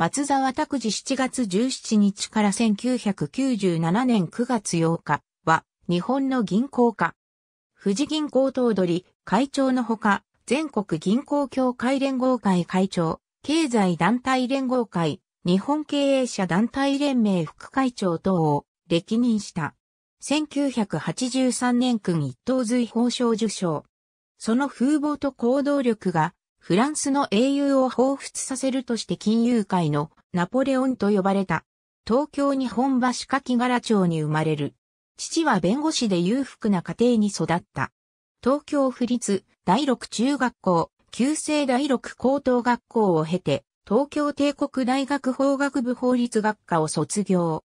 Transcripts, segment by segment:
松沢拓司7月17日から1997年9月8日は日本の銀行家。富士銀行頭取会長のほか、全国銀行協会連合会会長、経済団体連合会、日本経営者団体連盟副会長等を歴任した。1983年君一等随法賞受賞。その風貌と行動力がフランスの英雄を彷彿させるとして金融界のナポレオンと呼ばれた。東京日本橋柿柄町に生まれる。父は弁護士で裕福な家庭に育った。東京府立第六中学校、旧制第六高等学校を経て、東京帝国大学法学部法律学科を卒業。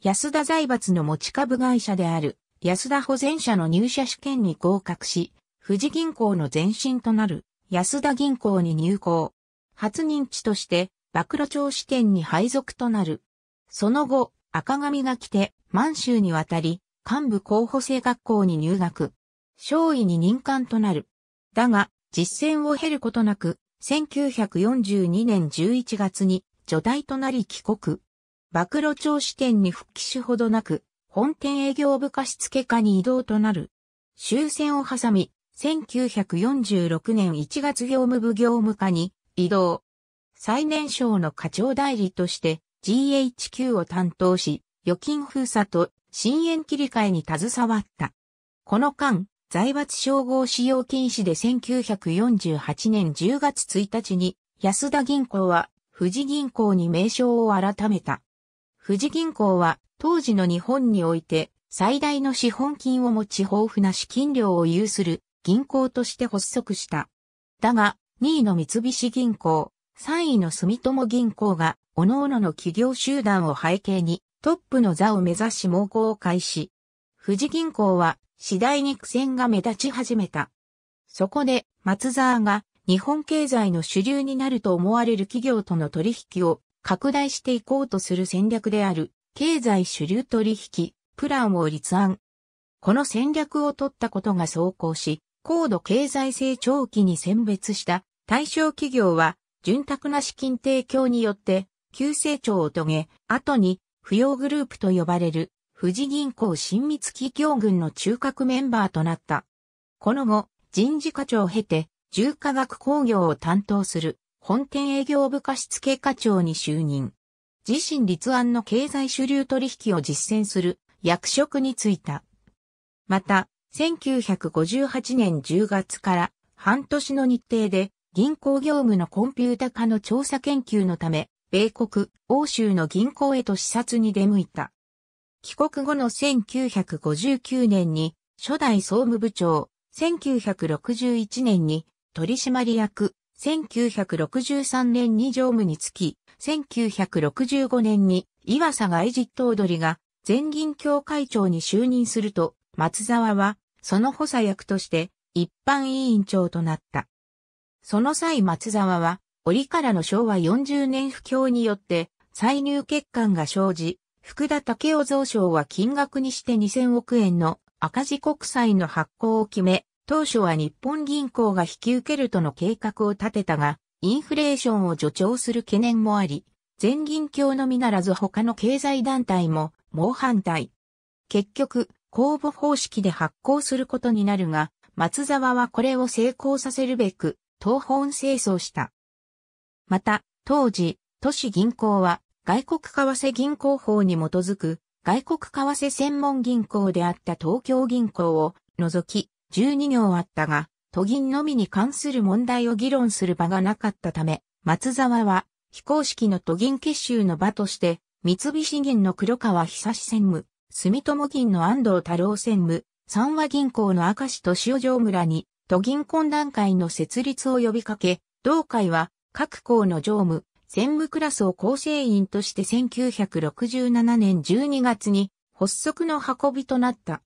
安田財閥の持ち株会社である安田保全社の入社試験に合格し、富士銀行の前身となる安田銀行に入行。初任地として、暴露町支店に配属となる。その後、赤髪が来て、満州に渡り、幹部候補生学校に入学。少尉に任官となる。だが、実践を経ることなく、1942年11月に、除隊となり帰国。暴露町支店に復帰しほどなく、本店営業部貸付課に移動となる。終戦を挟み、1946年1月業務部業務課に移動。最年少の課長代理として GHQ を担当し、預金封鎖と深淵切り替えに携わった。この間、財閥称号使用禁止で1948年10月1日に安田銀行は富士銀行に名称を改めた。富士銀行は当時の日本において最大の資本金を持ち豊富な資金量を有する銀行として発足した。だが、2位の三菱銀行、3位の住友銀行が、各々の企業集団を背景に、トップの座を目指し猛攻を開始。富士銀行は、次第に苦戦が目立ち始めた。そこで、松沢が、日本経済の主流になると思われる企業との取引を拡大していこうとする戦略である、経済主流取引、プランを立案。この戦略を取ったことが走行し、高度経済成長期に選別した対象企業は、潤沢な資金提供によって急成長を遂げ、後に扶養グループと呼ばれる富士銀行親密企業群の中核メンバーとなった。この後、人事課長を経て、重化学工業を担当する本店営業部貸付経課長に就任。自身立案の経済主流取引を実践する役職に就いた。また、1958年10月から半年の日程で銀行業務のコンピュータ化の調査研究のため、米国、欧州の銀行へと視察に出向いた。帰国後の1959年に初代総務部長、1961年に取締役、1963年に常務につき、1965年に岩佐外実頭取が全銀協会長に就任すると、松沢はその補佐役として一般委員長となった。その際松沢は、折からの昭和40年不況によって、歳入欠陥が生じ、福田武雄増賞は金額にして2000億円の赤字国債の発行を決め、当初は日本銀行が引き受けるとの計画を立てたが、インフレーションを助長する懸念もあり、全銀協のみならず他の経済団体も猛反対。結局、公募方式で発行することになるが、松沢はこれを成功させるべく、東本清掃した。また、当時、都市銀行は、外国為替銀行法に基づく、外国為替専門銀行であった東京銀行を除き、12行あったが、都銀のみに関する問題を議論する場がなかったため、松沢は、非公式の都銀結集の場として、三菱銀の黒川久志専務、住友銀の安藤太郎専務、三和銀行の明石敏夫城村に、都銀懇談会の設立を呼びかけ、同会は各校の常務、専務クラスを構成員として1967年12月に発足の運びとなった。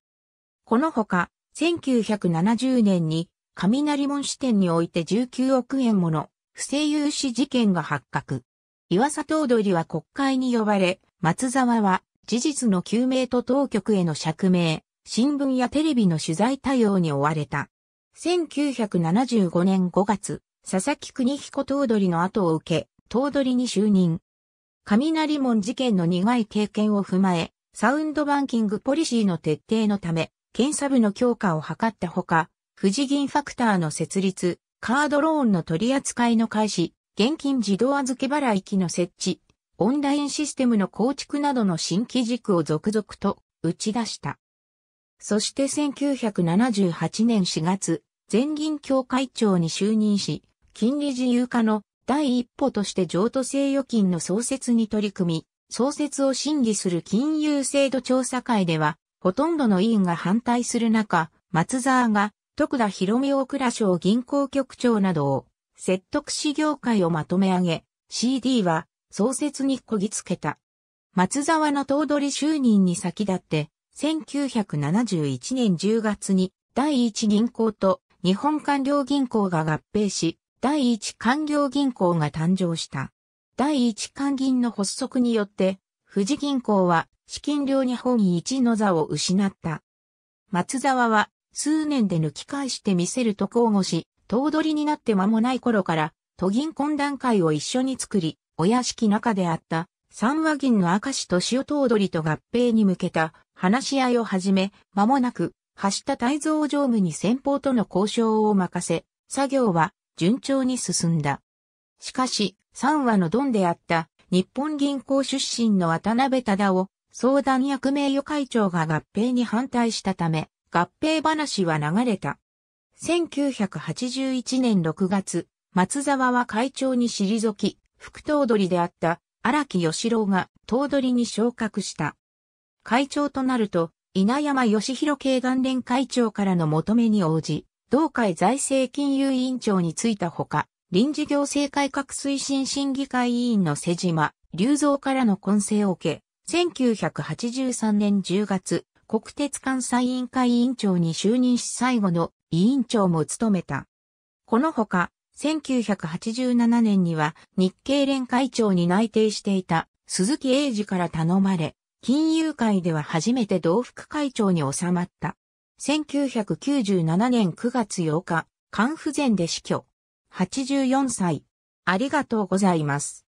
このほか、1970年に雷門支店において19億円もの不正融資事件が発覚。岩佐頭取は国会に呼ばれ、松沢は事実の究明と当局への釈明、新聞やテレビの取材対応に追われた。1975年5月、佐々木邦彦頭取の後を受け、頭取に就任。雷門事件の苦い経験を踏まえ、サウンドバンキングポリシーの徹底のため、検査部の強化を図ったほか、富士銀ファクターの設立、カードローンの取り扱いの開始、現金自動預け払い機の設置、オンラインシステムの構築などの新規軸を続々と打ち出した。そして1978年4月、全銀協会長に就任し、金利自由化の第一歩として譲渡制預金の創設に取り組み、創設を審議する金融制度調査会では、ほとんどの委員が反対する中、松沢が、徳田博美大倉省銀行局長などを、説得し業界をまとめ上げ、CD は創設にこぎつけた。松沢の頭取就任に先立って、1971年10月に第一銀行と日本官僚銀行が合併し、第一官僚銀行が誕生した。第一官銀の発足によって、富士銀行は資金量日本一の座を失った。松沢は数年で抜き返してみせると交互し、頭取になって間もない頃から、都銀懇談会を一緒に作り、お屋敷中であった三和銀の明石と塩頭取と合併に向けた話し合いを始め、間もなく、橋田泰造常務に先方との交渉を任せ、作業は順調に進んだ。しかし、三和のドンであった日本銀行出身の渡辺忠夫、相談役名誉会長が合併に反対したため、合併話は流れた。1981年6月、松沢は会長に退き、副頭取であった荒木義郎が頭取に昇格した。会長となると、稲山義弘系。元連会長からの求めに応じ、同会財政金融委員長に就いたほか、臨時行政改革推進審議会委員の瀬島、隆三からの混成を受け、1983年10月、国鉄監査委員会委員長に就任し最後の委員長も務めた。このほか、1987年には日経連会長に内定していた鈴木英二から頼まれ、金融界では初めて同副会長に収まった。1997年9月8日、肝不全で死去。84歳。ありがとうございます。